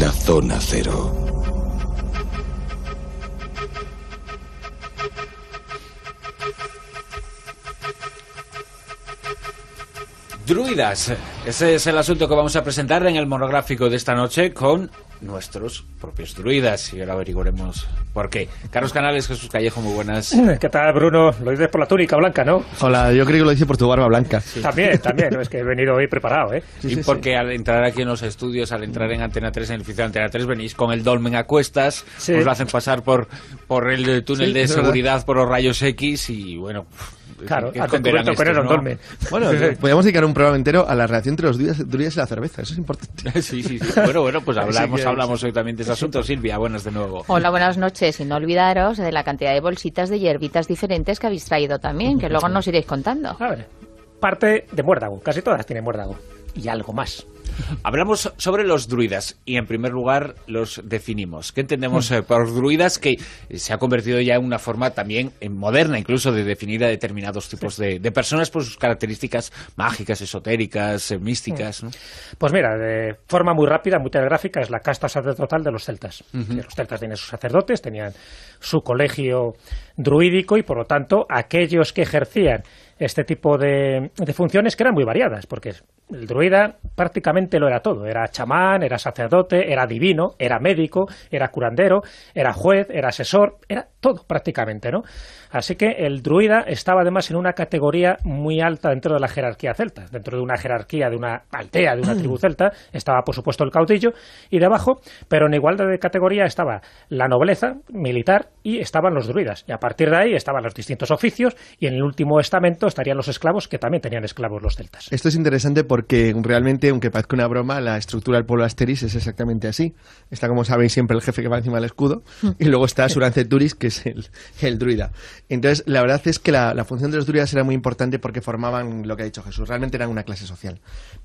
La zona cero. druidas. Ese es el asunto que vamos a presentar en el monográfico de esta noche con nuestros propios druidas y ahora averiguaremos por qué. Carlos Canales, Jesús Callejo, muy buenas. ¿Qué tal, Bruno? Lo dices por la túnica blanca, ¿no? Hola, yo creo que lo hice por tu barba blanca. También, también, es que he venido hoy preparado, ¿eh? y porque al entrar aquí en los estudios, al entrar en Antena 3, en el oficial de Antena 3, venís con el dolmen a cuestas, os lo hacen pasar por, por el túnel de seguridad, por los rayos X y bueno... Claro, el Bueno, podríamos dedicar un programa entero a la relación entre los durillas y la cerveza, eso es importante. sí, sí, sí. Bueno, bueno, pues hablamos, hablamos hoy también de ese asunto. Silvia, buenas de nuevo. Hola, buenas noches. Y no olvidaros de la cantidad de bolsitas de hierbitas diferentes que habéis traído también, que luego nos iréis contando. parte de muérdago, casi todas tienen muérdago. Y algo más. Hablamos sobre los druidas y en primer lugar los definimos. ¿Qué entendemos eh, por druidas que eh, se ha convertido ya en una forma también eh, moderna incluso de definir a determinados tipos de, personas por sus características mágicas, esotéricas, místicas? Pues mira, de forma muy rápida, muy telegráfica, es la casta sacerdotal de los celtas. Los celtas tenían sus sacerdotes, tenían su colegio druídico y por lo tanto aquellos que ejercían este tipo de, funciones que eran muy variadas, porque el druida prácticamente lo era todo. Era chamán, era sacerdote, era divino, era médico, era curandero, era juez, era asesor, era todo prácticamente, ¿no? Así que el druida estaba además en una categoría muy alta dentro de la jerarquía celta. Dentro de una jerarquía de una aldea, de una tribu celta, estaba por supuesto el caudillo y debajo, pero en igualdad de categoría estaba la nobleza militar y estaban los druidas. Y a partir de ahí estaban los distintos oficios y en el último estamento estarían los esclavos, que también tenían esclavos los celtas. Esto es interesante porque realmente, aunque parezca una broma, la estructura del pueblo asteris es exactamente así. Está, como sabéis, siempre el jefe que va encima del escudo y luego está Suranceturis, que es el, druida. Entonces, la verdad es que la, función de los druidas era muy importante porque formaban lo que ha dicho Jesús. Realmente eran una clase social.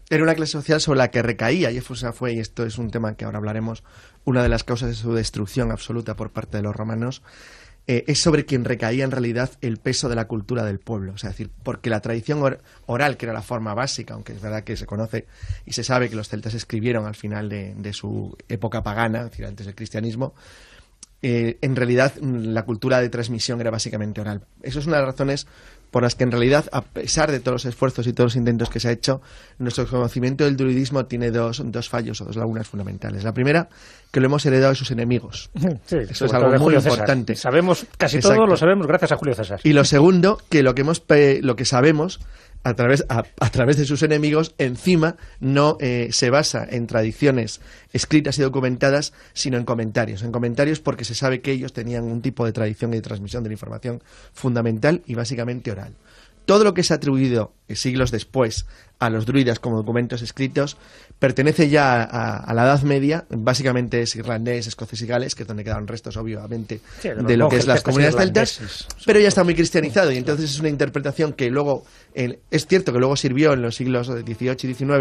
Era una clase social sobre la que recaía y fue, y esto es un tema que ahora hablaremos, una de las causas de su destrucción absoluta por parte de los romanos eh, es sobre quien recaía en realidad el peso de la cultura del pueblo. sea, es decir, porque la tradición oral, que era la forma básica, aunque es verdad que se conoce y se sabe que los celtas escribieron al final de, su época pagana, es decir, antes del cristianismo, eh, en realidad mm, la cultura de transmisión era básicamente oral. eso es una de las razones por las que en realidad, a pesar de todos los esfuerzos y todos los intentos que se ha hecho, nuestro conocimiento del druidismo tiene dos, fallos o dos lagunas fundamentales. La primera, que lo hemos heredado de sus enemigos. Eso es algo muy importante. Sabemos, casi todo lo sabemos gracias a Julio César. Y lo segundo, que lo que, hemos, lo que sabemos a través, de sus enemigos, encima no eh, se basa en tradiciones escritas y documentadas, sino en comentarios. En comentarios porque se sabe que ellos tenían un tipo de tradición y de transmisión de la información fundamental y básicamente oral. Todo lo que se ha atribuido eh, siglos después a los druidas como documentos escritos pertenece ya a, la Edad Media, básicamente es irlandés, escocés y gales, que es donde quedaron restos, obviamente, de, lo que es las comunidades celtas, pero ya está muy cristianizado y entonces es una interpretación que luego, es cierto que luego sirvió en los siglos XVIII y XIX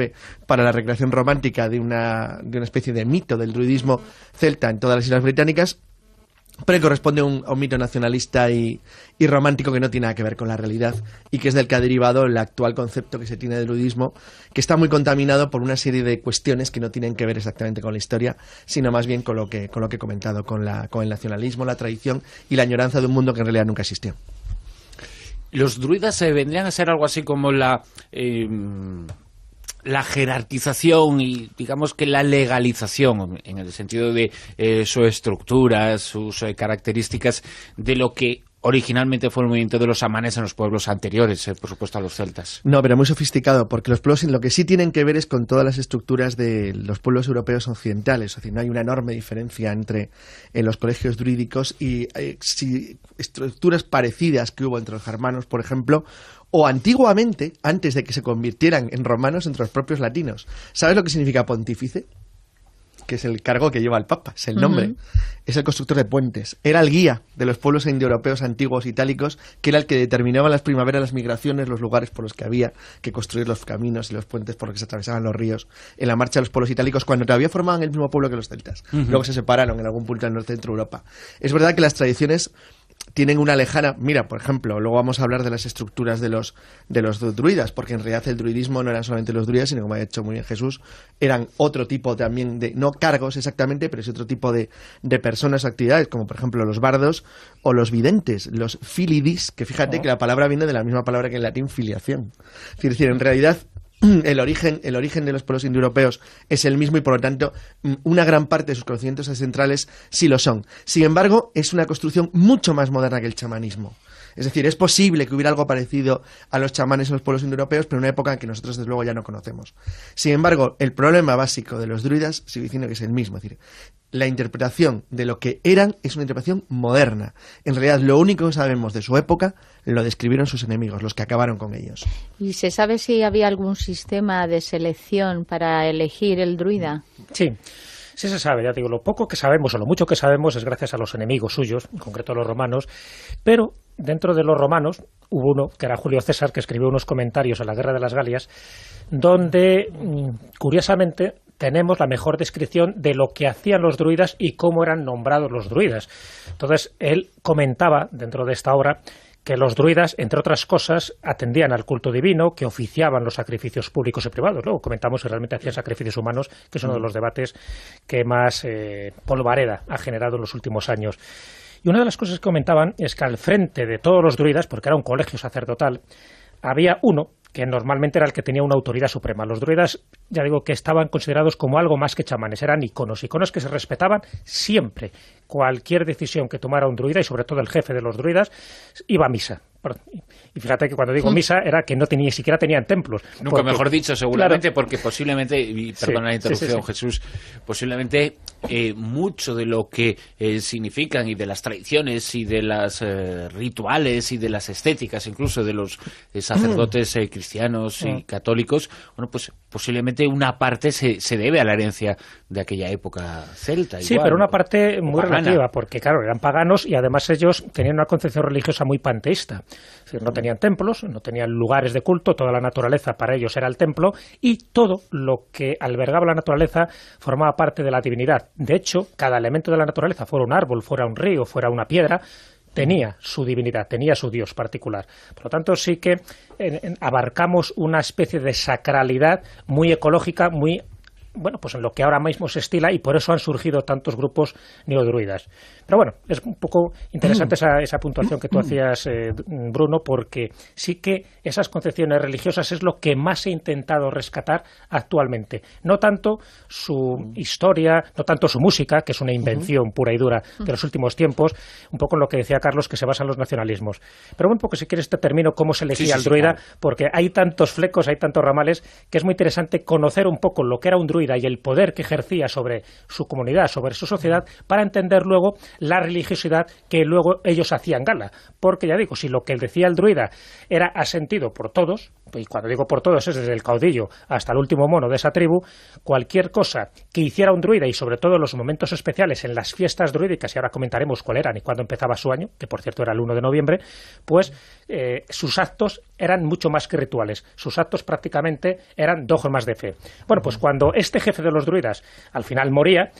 para la recreación romántica de una especie de mito del druidismo celta en todas las islas británicas, pero corresponde a un, mito nacionalista y, romántico que no tiene nada que ver con la realidad y que es del que ha derivado el actual concepto que se tiene del druidismo, que está muy contaminado por una serie de cuestiones que no tienen que ver exactamente con la historia, sino más bien con lo que, he comentado, con, la, con el nacionalismo, la tradición y la añoranza de un mundo que en realidad nunca existió. Los druidas se eh, vendrían a ser algo así como la... Eh, la jerarquización y digamos que la legalización en el sentido de eh, su estructura, sus eh, características de lo que originalmente fue el movimiento de los amanes en los pueblos anteriores, eh, por supuesto, a los celtas. No, pero muy sofisticado, porque los pueblos lo que sí tienen que ver es con todas las estructuras de los pueblos europeos occidentales. O sea, no hay una enorme diferencia entre los colegios jurídicos y estructuras parecidas que hubo entre los germanos, por ejemplo, o antiguamente, antes de que se convirtieran en romanos entre los propios latinos. ¿Sabes lo que significa pontífice? que es el cargo que lleva el Papa, es el nombre. Es el constructor de puentes. Era el guía de los pueblos indoeuropeos antiguos itálicos, que era el que determinaba las primaveras, las migraciones, los lugares por los que había que construir los caminos y los puentes por los que se atravesaban los ríos en la marcha de los pueblos itálicos, cuando todavía formaban el mismo pueblo que los celtas. Luego se separaron en algún punto del norte de Europa. Es verdad que las tradiciones tienen una lejana. Mira, por ejemplo, luego vamos a hablar de las estructuras de los, de los druidas, porque en realidad el druidismo no eran solamente los druidas, sino como ha dicho muy bien Jesús, eran otro tipo también de, no cargos exactamente, pero es otro tipo de, de personas, actividades, como por ejemplo los bardos o los videntes, los filidis, que fíjate oh. que la palabra viene de la misma palabra que en latín filiación. Es decir, en realidad el origen, de los pueblos indoeuropeos es el mismo y por lo tanto mm, una gran parte de sus conocimientos centrales sí lo son. Sin embargo, es una construcción mucho más moderna que el chamanismo. Es decir, es posible que hubiera algo parecido a los chamanes en los pueblos indoeuropeos, pero en una época que nosotros desde luego ya no conocemos. Sin embargo, el problema básico de los druidas sigue diciendo que es el mismo. Es decir, la interpretación de lo que eran es una interpretación moderna. En realidad, lo único que sabemos de su época lo describieron sus enemigos, los que acabaron con ellos. ¿Y se sabe si había algún sistema de selección para elegir el druida? Sí. Sí se sabe, ya digo, lo poco que sabemos o lo mucho que sabemos es gracias a los enemigos suyos, en concreto a los romanos, pero dentro de los romanos hubo uno, que era Julio César, que escribió unos comentarios a la Guerra de las Galias, donde, mm, curiosamente, tenemos la mejor descripción de lo que hacían los druidas y cómo eran nombrados los druidas. Entonces, él comentaba dentro de esta obra que los druidas, entre otras cosas, atendían al culto divino, que oficiaban los sacrificios públicos y privados. Luego comentamos que realmente hacían sacrificios humanos, que es uno de los debates que más eh, polvareda ha generado en los últimos años. Y una de las cosas que comentaban es que al frente de todos los druidas, porque era un colegio sacerdotal, había uno que normalmente era el que tenía una autoridad suprema. Los druidas, ya digo, que estaban considerados como algo más que chamanes, eran iconos, iconos que se respetaban siempre. Cualquier decisión que tomara un druida, y sobre todo el jefe de los druidas, iba a misa y fíjate que cuando digo misa era que no tenía, ni siquiera tenían templos. Nunca mejor dicho, seguramente, porque posiblemente, y perdona la interrupción, Jesús, posiblemente eh, mucho de lo que eh, significan y de las tradiciones y de las eh, rituales y de las estéticas, incluso de los sacerdotes cristianos y mm. católicos, bueno, pues posiblemente una parte se, se debe a la herencia de aquella época celta. Sí, pero una parte muy relativa, porque claro, eran paganos y además ellos tenían una concepción religiosa muy panteísta no tenían templos, no tenían lugares de culto, toda la naturaleza para ellos era el templo y todo lo que albergaba la naturaleza formaba parte de la divinidad. De hecho, cada elemento de la naturaleza, fuera un árbol, fuera un río, fuera una piedra, tenía su divinidad, tenía su dios particular. Por lo tanto, sí que abarcamos una especie de sacralidad muy ecológica, muy bueno, pues en lo que ahora mismo se estila y por eso han surgido tantos grupos neodruidas. Pero bueno, es un poco interesante esa, esa puntuación que tú hacías, eh, Bruno, porque sí que esas concepciones religiosas es lo que más he intentado rescatar actualmente. No tanto su historia, no tanto su música, que es una invención pura y dura de los últimos tiempos, un poco en lo que decía Carlos, que se basan los nacionalismos. Pero un poco, si quieres, este término cómo se elegía el druida, porque hay tantos flecos, hay tantos ramales, que es muy interesante conocer un poco lo que era un druida y el poder que ejercía sobre su comunidad, sobre su sociedad, para entender luego la religiosidad que luego ellos hacían gala. Porque ya digo, si lo que decía el druida era asentido por todos, y cuando digo por todos es desde el caudillo hasta el último mono de esa tribu, cualquier cosa que hiciera un druida y sobre todo los momentos especiales en las fiestas druídicas, y ahora comentaremos cuál eran y cuándo empezaba su año, que por cierto era el 1 de noviembre, pues eh, sus actos eran mucho más que rituales, sus actos prácticamente eran dogmas de fe. Bueno, pues cuando este jefe de los druidas al final moría,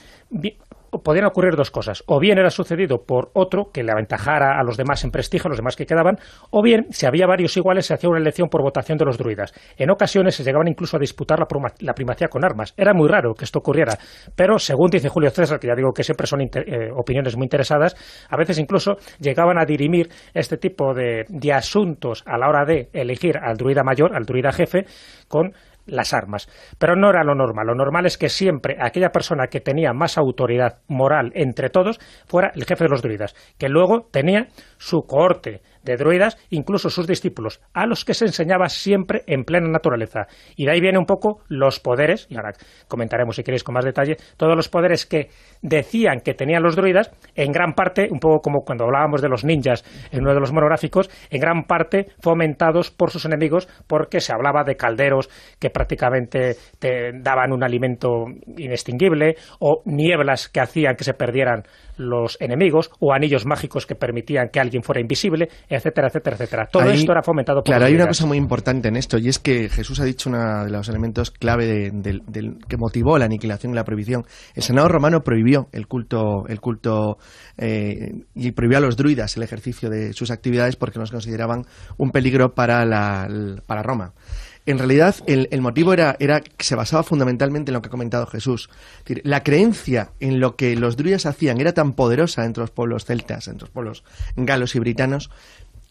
podían ocurrir dos cosas. O bien era sucedido por otro que le aventajara a los demás en prestigio, a los demás que quedaban, o bien, si había varios iguales, se hacía una elección por votación de los druidas. En ocasiones se llegaban incluso a disputar la, primacía con armas. Era muy raro que esto ocurriera, pero según dice Julio César, que ya digo que siempre son eh, opiniones muy interesadas, a veces incluso llegaban a dirimir este tipo de asuntos a la hora de elegir al druida mayor, al druida jefe, con las armas. Pero no era lo normal. Lo normal es que siempre aquella persona que tenía más autoridad moral entre todos fuera el jefe de los druidas, que luego tenía su cohorte de druidas, incluso sus discípulos, a los que se enseñaba siempre en plena naturaleza. Y de ahí viene un poco los poderes, y ahora comentaremos si queréis con más detalle, todos los poderes que decían que tenían los druidas, en gran parte, un poco como cuando hablábamos de los ninjas en uno de los monográficos, en gran parte fomentados por sus enemigos, porque se hablaba de calderos que prácticamente te daban un alimento inextinguible, o nieblas que hacían que se perdieran los enemigos o anillos mágicos que permitían que alguien fuera invisible, etcétera, etcétera, etcétera. Todo esto era fomentado por. Claro, hay una cosa muy importante en esto y es que Jesús ha dicho uno de los elementos clave del que motivó la aniquilación y la prohibición. El Senado romano prohibió el culto, el culto eh, y prohibió a los druidas el ejercicio de sus actividades porque los consideraban un peligro para, la, para Roma. En realidad, el, motivo era, que se basaba fundamentalmente en lo que ha comentado Jesús. la creencia en lo que los druidas hacían era tan poderosa entre los pueblos celtas, entre los pueblos galos y britanos,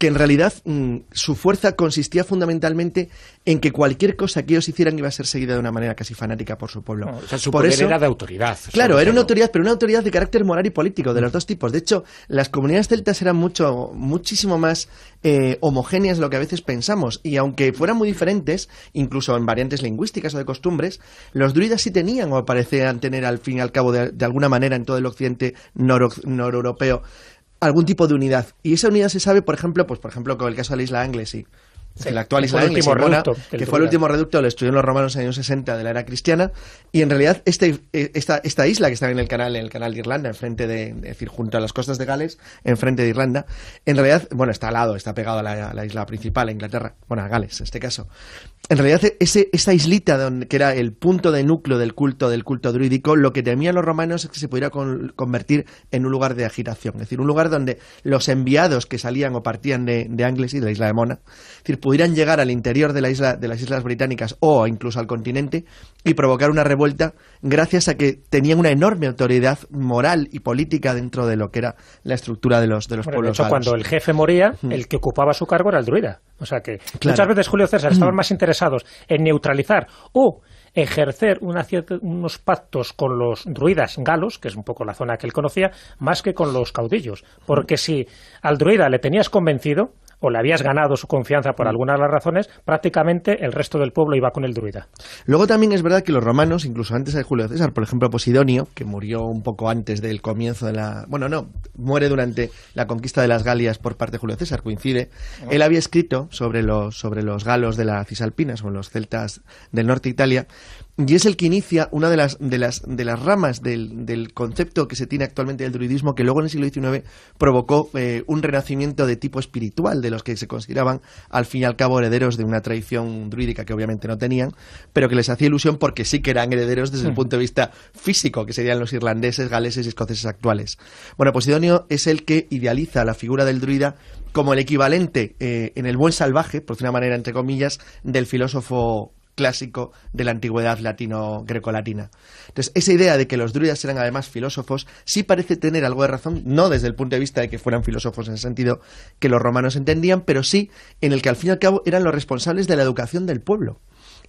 que en realidad mm, su fuerza consistía fundamentalmente en que cualquier cosa que ellos hicieran iba a ser seguida de una manera casi fanática por su pueblo. o sea, su poder era de autoridad. Claro, era una autoridad, pero una autoridad de carácter moral y político, de los dos tipos. De hecho, las comunidades celtas eran mucho, muchísimo más eh, homogéneas de lo que a veces pensamos, y aunque fueran muy diferentes, incluso en variantes lingüísticas o de costumbres, los druidas sí tenían o parecían tener al fin y al cabo de, alguna manera en todo el occidente noreuropeo algún tipo de unidad. Y esa unidad se sabe, por ejemplo, pues por ejemplo con el caso de la isla Anglesey. y el actual Isla Anglesey, que fue el último reducto del estudio en los romanos en los años 60 de la era cristiana. Y en realidad este, esta, esta isla que está en el canal, el canal de Irlanda, enfrente de, decir, junto a las costas de Gales, enfrente de Irlanda, en realidad, bueno, está al lado, está pegado a la, isla principal, a Inglaterra, bueno, a Gales en este caso en realidad ese, esa islita donde, que era el punto de núcleo del culto, del culto druídico, lo que temían los romanos es que se pudiera convertir en un lugar de agitación, es decir, un lugar donde los enviados que salían o partían de, de Angles y de la isla de Mona, decir, pudieran llegar al interior de, la isla, de las islas británicas o incluso al continente y provocar una revuelta gracias a que tenían una enorme autoridad moral y política dentro de lo que era la estructura de los, de los pueblos. De hecho, cuando el jefe moría, el que ocupaba su cargo era el druida. O sea que muchas veces Julio César estaba más interesado en neutralizar o ejercer unos pactos con los druidas galos, que es un poco la zona que él conocía, más que con los caudillos. Porque si al druida le tenías convencido, o le habías ganado su confianza por mm. alguna de las razones, prácticamente el resto del pueblo iba con el druida. Luego también es verdad que los romanos, incluso antes de Julio César, por ejemplo Posidonio, que murió un poco antes del comienzo de la... Bueno, no, muere durante la conquista de las Galias por parte de Julio César, coincide. Él había escrito sobre los, sobre los galos de la Cisalpina, sobre los celtas del norte de Italia, y es el que inicia una de las, de las, de las ramas del, concepto que se tiene actualmente del druidismo, que luego en el siglo XIX provocó eh, un renacimiento de tipo espiritual de los que se consideraban, al fin y al cabo, herederos de una tradición druídica que obviamente no tenían, pero que les hacía ilusión porque sí que eran herederos desde el hmm. punto de vista físico, que serían los irlandeses, galeses y escoceses actuales. Bueno, Posidonio pues es el que idealiza la figura del druida como el equivalente eh, en el buen salvaje, por de una manera entre comillas, del filósofo clásico de la antigüedad latino-grecolatina. Entonces, esa idea de que los druidas eran además filósofos sí parece tener algo de razón, no desde el punto de vista de que fueran filósofos en el sentido que los romanos entendían, pero sí en el que al fin y al cabo eran los responsables de la educación del pueblo.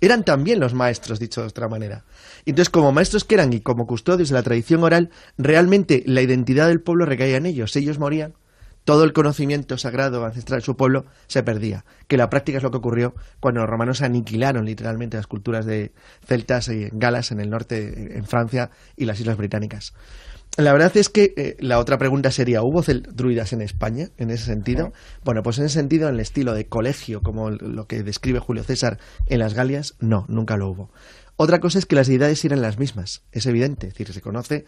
Eran también los maestros, dicho de otra manera. Entonces, como maestros que eran y como custodios de la tradición oral, realmente la identidad del pueblo recaía en ellos. Ellos morían todo el conocimiento sagrado ancestral de su pueblo se perdía. Que la práctica es lo que ocurrió cuando los romanos aniquilaron literalmente las culturas de celtas y galas en el norte, en Francia y las Islas Británicas. La verdad es que eh, la otra pregunta sería, ¿hubo druidas en España en ese sentido? Bueno, pues en ese sentido, en el estilo de colegio, como lo que describe Julio César en las Galias, no, nunca lo hubo. Otra cosa es que las deidades eran las mismas, es evidente, es decir, se conoce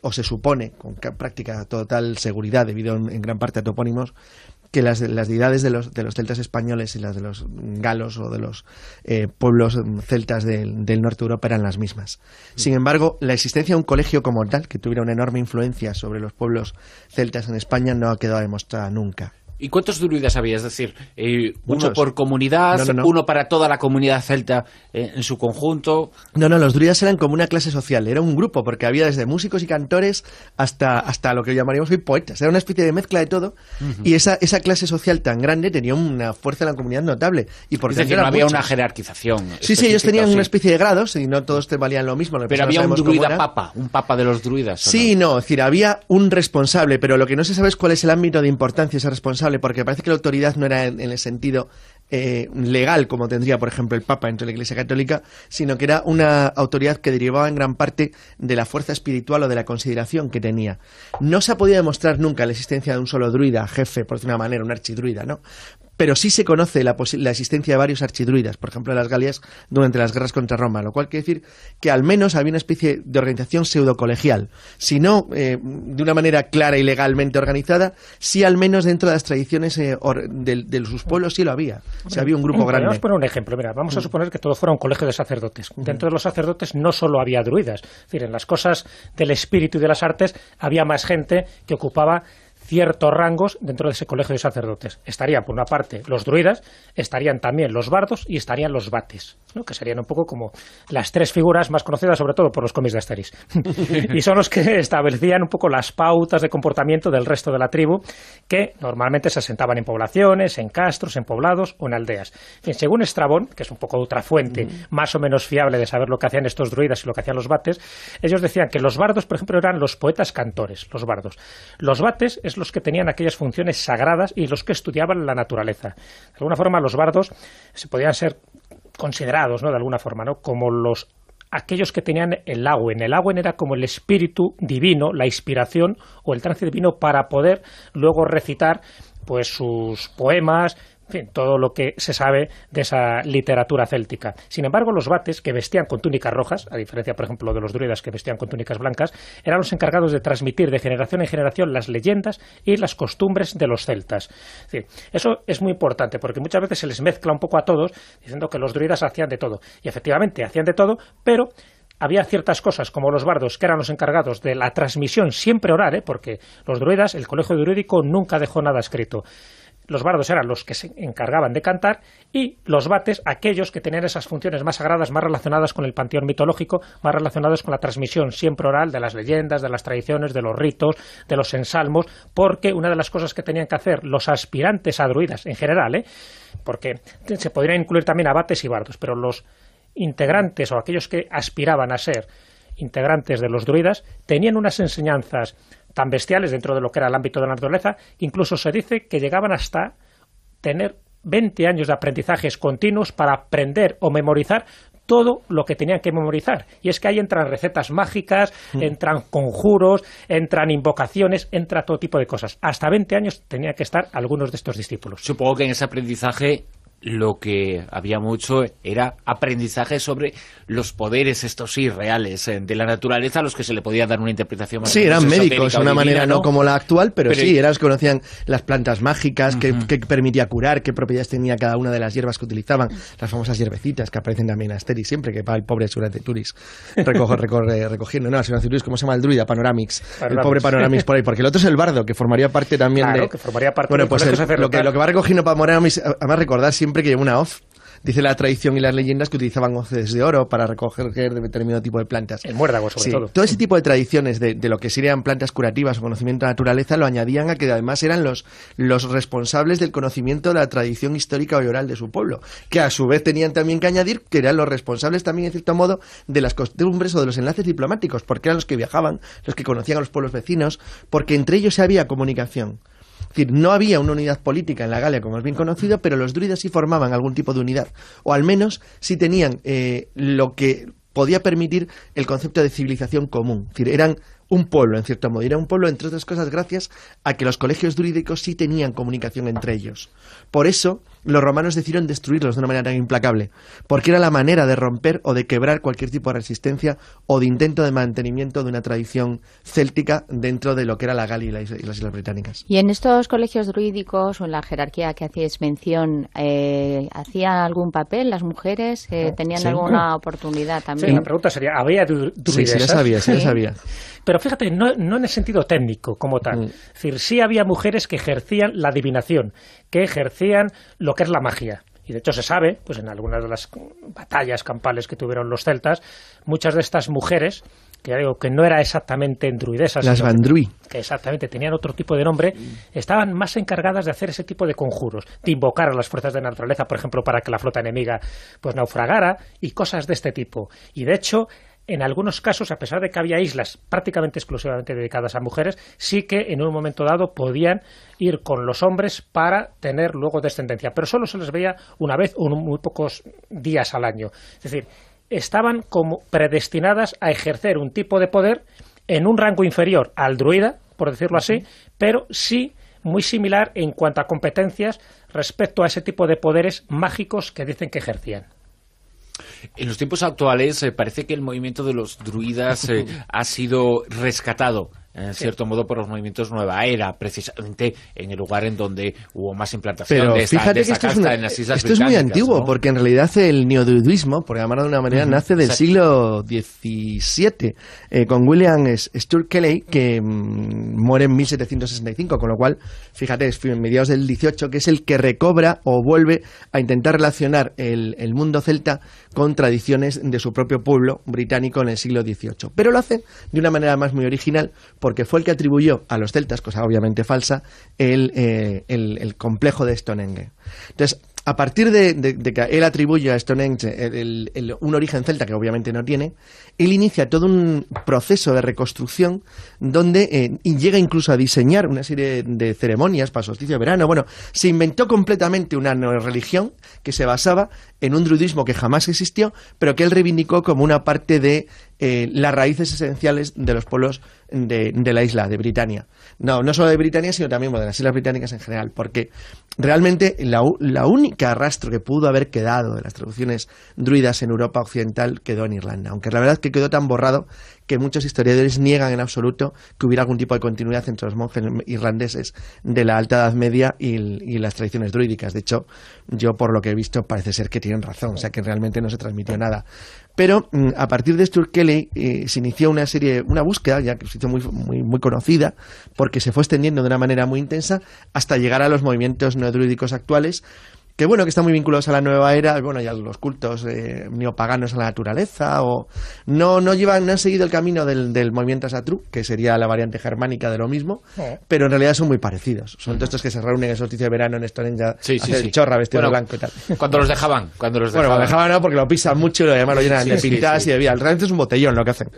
o se supone con práctica total seguridad, debido en gran parte a topónimos, que las, las deidades de los, celtas españoles y las de los galos o de los eh, pueblos celtas del, norte de Europa eran las mismas. Mm. Sin embargo, la existencia de un colegio como tal, que tuviera una enorme influencia sobre los pueblos celtas en España, no ha quedado demostrada nunca. ¿Y cuántos druidas había? Es decir, eh, uno por comunidad, uno para toda la comunidad celta eh, en su conjunto. No, no, los druidas eran como una clase social, era un grupo, porque había desde músicos y cantores hasta, hasta lo que llamaríamos hoy poetas. Era una especie de mezcla de todo y esa, esa clase social tan grande tenía una fuerza en la comunidad notable. Y por es decir, no había una jerarquización. Sí, sí, ellos tenían una especie de grados y no todos te valían lo mismo. pero había un druida papa, un papa de los druidas. Sí, no? es decir, había un responsable, pero lo que no se sabe es cuál es el ámbito de importancia ese responsable porque parece que la autoridad no era en, el sentido eh, legal como tendría, por ejemplo, el Papa entre la Iglesia Católica, sino que era una autoridad que derivaba en gran parte de la fuerza espiritual o de la consideración que tenía. No se ha podido demostrar nunca la existencia de un solo druida, jefe, por de una manera, un archidruida, ¿no? pero sí se conoce la, existencia de varios archidruidas, por ejemplo, de las Galias durante las guerras contra Roma, lo cual quiere decir que al menos había una especie de organización pseudocolegial, si no eh, de una manera clara y legalmente organizada, sí al menos dentro de las tradiciones eh, de, sus pueblos sí lo había, Si había un grupo eh, grande. Vamos a poner un ejemplo, vamos a mm. suponer que todo fuera un colegio de sacerdotes. Mm. Dentro de los sacerdotes no solo había druidas, es decir, en las cosas del espíritu y de las artes había más gente que ocupaba ciertos rangos dentro de ese colegio de sacerdotes. Estarían, por una parte, los druidas, estarían también los bardos y estarían los bates que serían un poco como las tres figuras más conocidas, sobre todo por los cómics de Asterix. y son los que establecían un poco las pautas de comportamiento del resto de la tribu, que normalmente se asentaban en poblaciones, en castros, en poblados o en aldeas. según Estrabón, que es un poco otra fuente más o menos fiable de saber lo que hacían estos druidas y lo que hacían los bates, ellos decían que los bardos, por ejemplo, eran los poetas cantores, los bardos. Los bates es los que tenían aquellas funciones sagradas y los que estudiaban la naturaleza. De alguna forma, los bardos se podían ser considerados, ¿no? De alguna forma, ¿no? Como los aquellos que tenían el agua en El en era como el espíritu divino, la inspiración o el trance divino para poder luego recitar pues sus poemas, en fin, todo lo que se sabe de esa literatura céltica. Sin embargo, los bates, que vestían con túnicas rojas, a diferencia, por ejemplo, de los druidas que vestían con túnicas blancas, eran los encargados de transmitir de generación en generación las leyendas y las costumbres de los celtas. eso es muy importante, porque muchas veces se les mezcla un poco a todos, diciendo que los druidas hacían de todo. Y efectivamente, hacían de todo, pero había ciertas cosas, como los bardos, que eran los encargados de la transmisión siempre oral, ¿eh? porque los druidas, el colegio druídico nunca dejó nada escrito los bardos eran los que se encargaban de cantar y los bates aquellos que tenían esas funciones más sagradas, más relacionadas con el panteón mitológico, más relacionadas con la transmisión siempre oral de las leyendas, de las tradiciones, de los ritos, de los ensalmos, porque una de las cosas que tenían que hacer los aspirantes a druidas en general, ¿eh? porque se podrían incluir también abates y bardos, pero los integrantes o aquellos que aspiraban a ser integrantes de los druidas tenían unas enseñanzas tan bestiales dentro de lo que era el ámbito de la naturaleza, incluso se dice que llegaban hasta tener 20 años de aprendizajes continuos para aprender o memorizar todo lo que tenían que memorizar. Y es que ahí entran recetas mágicas, mm. entran conjuros, entran invocaciones, entra todo tipo de cosas. Hasta 20 años tenían que estar algunos de estos discípulos. Supongo que en ese aprendizaje lo que había mucho era aprendizaje sobre los poderes estos irreales eh, de la naturaleza a los que se le podía dar una interpretación más Sí, eran médicos, de una manera ¿no? como la actual, pero, eran los que conocían las plantas mágicas, que, permitía curar, qué propiedades tenía cada una de las hierbas que utilizaban, las famosas hierbecitas que aparecen también en Asterix siempre, que va el pobre turis recoge, recogiendo. No, Turis ¿cómo se llama el druida? Panoramix. El pobre Panoramix por ahí, porque el otro es el bardo, que formaría parte también de... que formaría parte bueno, pues lo, que, va recogiendo Panoramix, recordar siempre que lleva una hoz. Dice la tradición y las leyendas que utilizaban hoces de oro para recoger de determinado tipo de plantas. El muérdago, sobre todo. Todo ese tipo de tradiciones de, de, lo que serían plantas curativas o conocimiento de naturaleza lo añadían a que además eran los, los responsables del conocimiento de la tradición histórica y oral de su pueblo, que a su vez tenían también que añadir que eran los responsables también, en cierto modo, de las costumbres o de los enlaces diplomáticos, porque eran los que viajaban, los que conocían a los pueblos vecinos, porque entre ellos había comunicación. Es decir, no había una unidad política en la Galia, como es bien conocido, pero los druidas sí formaban algún tipo de unidad, o al menos sí tenían eh, lo que podía permitir el concepto de civilización común. Es decir, eran un pueblo, en cierto modo. Era un pueblo, entre otras cosas, gracias a que los colegios druídicos sí tenían comunicación entre ellos. Por eso, los romanos decidieron destruirlos de una manera tan implacable, porque era la manera de romper o de quebrar cualquier tipo de resistencia o de intento de mantenimiento de una tradición céltica dentro de lo que era la Galia y las, Islas Británicas. Y en estos colegios druídicos o en la jerarquía que hacéis mención, eh, ¿hacían algún papel las mujeres? Eh, ¿Tenían alguna oportunidad también? la pregunta sería, ¿había druidesas? Sí, Pero fíjate, no, en el sentido técnico como tal. Mm. Es decir, sí había mujeres que ejercían la adivinación, que ejercían lo que es la magia. Y de hecho se sabe, pues en algunas de las batallas campales que tuvieron los celtas, muchas de estas mujeres que digo que no era exactamente druidesas. Las Que exactamente tenían otro tipo de nombre, estaban más encargadas de hacer ese tipo de conjuros, de invocar a las fuerzas de naturaleza, por ejemplo, para que la flota enemiga pues naufragara y cosas de este tipo. Y de hecho, en algunos casos, a pesar de que había islas prácticamente exclusivamente dedicadas a mujeres, sí que en un momento dado podían ir con los hombres para tener luego descendencia, pero solo se les veía una vez o muy pocos días al año. Es decir, estaban como predestinadas a ejercer un tipo de poder en un rango inferior al druida, por decirlo así, pero sí muy similar en cuanto a competencias respecto a ese tipo de poderes mágicos que dicen que ejercían. En los tiempos actuales eh, parece que el movimiento de los druidas eh, ha sido rescatado en cierto modo por los movimientos nueva era, precisamente en el lugar en donde hubo más implantación Pero de esta, fíjate que esto es muy antiguo, porque en realidad el neoduismo, por llamarlo de una manera, nace del siglo XVII, eh, con William Stuart Kelly, que mm, muere en 1765, con lo cual, fíjate, es en mediados del XVIII, que es el que recobra o vuelve a intentar relacionar el, el mundo celta con tradiciones de su propio pueblo británico en el siglo XVIII. Pero lo hace de una manera más muy original, porque fue el que atribuyó a los celtas, cosa obviamente falsa, el, eh, complejo de Stonehenge. Entonces, a partir de, que él atribuye a Stonehenge un origen celta que obviamente no tiene, él inicia todo un proceso de reconstrucción donde eh, llega incluso a diseñar una serie de ceremonias para solsticio de verano. Bueno, se inventó completamente una religión que se basaba en un druidismo que jamás existió, pero que él reivindicó como una parte de eh, las raíces esenciales de los pueblos de, la isla, de Britania. No, no solo de Britania, sino también de las islas británicas en general, porque realmente la, la, única rastro que pudo haber quedado de las traducciones druidas en Europa occidental quedó en Irlanda, aunque la verdad es que quedó tan borrado que muchos historiadores niegan en absoluto que hubiera algún tipo de continuidad entre los monjes irlandeses de la Alta Edad Media y, las tradiciones druídicas. De hecho, yo por lo que he visto parece ser que tienen razón, o sea que realmente no se transmitió nada. Pero mm, a partir de Stuart Kelly eh, se inició una serie, una búsqueda, ya que se hizo muy, muy, muy, conocida, porque se fue extendiendo de una manera muy intensa hasta llegar a los movimientos neodruídicos actuales, que bueno, que están muy vinculados a la nueva era, bueno, ya los cultos eh, neopaganos a la naturaleza, o no, no llevan, no han seguido el camino del, del movimiento Satru, que sería la variante germánica de lo mismo, pero en realidad son muy parecidos. Son todos estos que se reúnen en el solsticio de verano en Estonenja, sí, sí, chorra vestido de blanco y tal. Cuando los dejaban, cuando los dejaban. Bueno, dejaban no, porque lo pisan mucho y además lo llenan de pintas y de vida. Realmente es un botellón lo que hacen.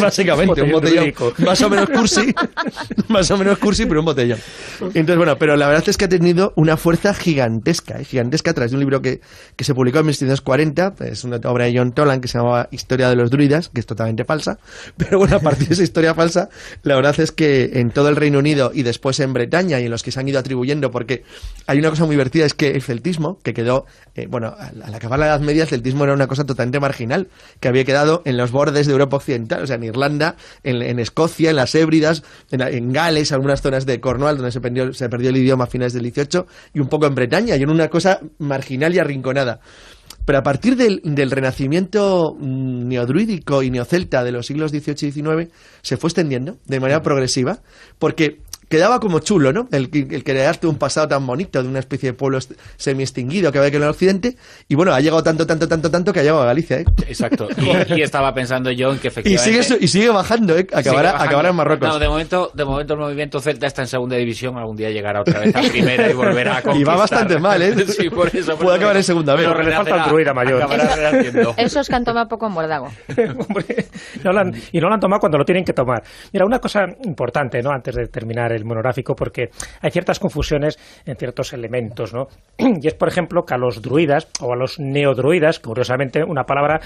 básicamente, un botellón, más o menos cursi, más o menos cursi, pero un botellón. Entonces, bueno, pero la verdad es que ha tenido una fuerza gigantesca, gigantesca a través de un libro que, que se publicó en 1940, es una obra de John Toland que se llamaba Historia de los druidas, que es totalmente falsa, pero bueno, a partir de esa historia falsa, la verdad es que en todo el Reino Unido y después en Bretaña y en los que se han ido atribuyendo, porque hay una cosa muy divertida, es que el celtismo, que quedó, eh, bueno, al acabar la Edad Media el celtismo era una cosa totalmente marginal, que había quedado en los bordes de Europa Occidental, o sea, en Irlanda, en, Escocia, en las Hébridas, en, en, Gales, algunas zonas de Cornwall, donde se perdió, se perdió el idioma a finales del 18, y un poco en Bretaña, y en una cosa marginal y arrinconada. Pero a partir del, del renacimiento mm, neodruídico y neocelta de los siglos XVIII y XIX se fue extendiendo de manera progresiva, porque quedaba como chulo, ¿no? El, le crearte un pasado tan bonito de una especie de pueblo semi-extinguido que había que en el occidente. Y bueno, ha llegado tanto, tanto, tanto, tanto que ha llegado a Galicia, ¿eh? Exacto. Y, estaba pensando yo en que efectivamente. Y sigue, bajando, ¿eh? Acabará, en Marruecos. No, de momento, de momento el movimiento celta está en segunda división. Algún día llegará otra vez a primera y volverá a conquistar. Y va bastante mal, ¿eh? Sí, por eso. Puede acabar en segunda vez. Pero le falta altruir a mayor. Eso es que han tomado poco mordago. Hombre, y no lo han tomado cuando lo tienen que tomar. Mira, una cosa importante, ¿no? Antes de terminar el monográfico porque hay ciertas confusiones en ciertos elementos, ¿no? Y es, por ejemplo, que a los druidas o a los neodruidas, curiosamente, una palabra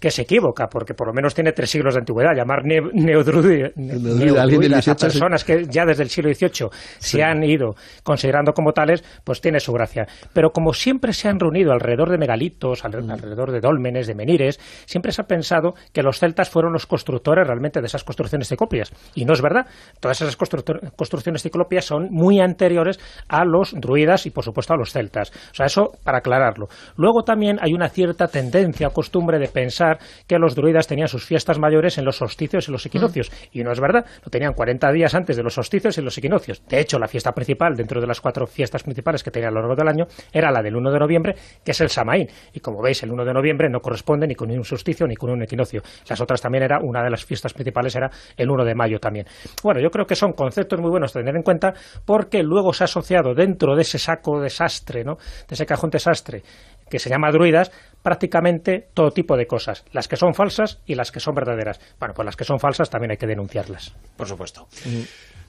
que se equivoca, porque por lo menos tiene tres siglos de antigüedad. Llamar neodruida a personas que ya desde el siglo XVIII se han ido considerando como tales, pues tiene su gracia. Pero como siempre se han reunido alrededor de megalitos, mm. alrededor de dólmenes, de menires, siempre se ha pensado que los celtas fueron los constructores realmente de esas construcciones ciclopias. Y no es verdad. Todas esas construcciones ciclopias son muy anteriores a los druidas y, por supuesto, a los celtas. O sea, eso para aclararlo. Luego también hay una cierta tendencia costumbre de pensar que los druidas tenían sus fiestas mayores en los solsticios y los equinoccios. Mm. Y no es verdad, lo tenían 40 días antes de los solsticios y los equinoccios. De hecho, la fiesta principal, dentro de las cuatro fiestas principales que tenía a lo largo del año, era la del 1 de noviembre, que es el Samaín. Y como veis, el 1 de noviembre no corresponde ni con un solsticio ni con un equinoccio. Las otras también era, una de las fiestas principales era el 1 de mayo también. Bueno, yo creo que son conceptos muy buenos a tener en cuenta porque luego se ha asociado dentro de ese saco desastre, ¿no? de ese cajón desastre, que se llama druidas, prácticamente todo tipo de cosas, las que son falsas y las que son verdaderas. Bueno, pues las que son falsas también hay que denunciarlas. Por supuesto. Mm.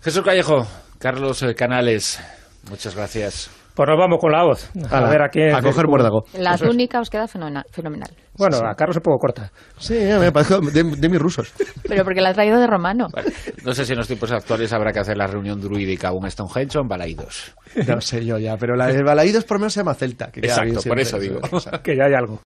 Jesús Callejo, Carlos Canales, muchas gracias. Pues nos vamos con la voz. A, ver a quién. A coger muérdago. La única os queda fenomenal. Bueno, a Carlos se poco corta. Sí, me parece de, de, mis rusos. Pero porque la ha traído de romano. no sé si en los tiempos actuales habrá que hacer la reunión druídica un Stonehenge o en Balaídos. No sé yo ya, pero la de Balaídos por lo menos se llama Celta. Exacto, por eso digo. Que ya hay algo.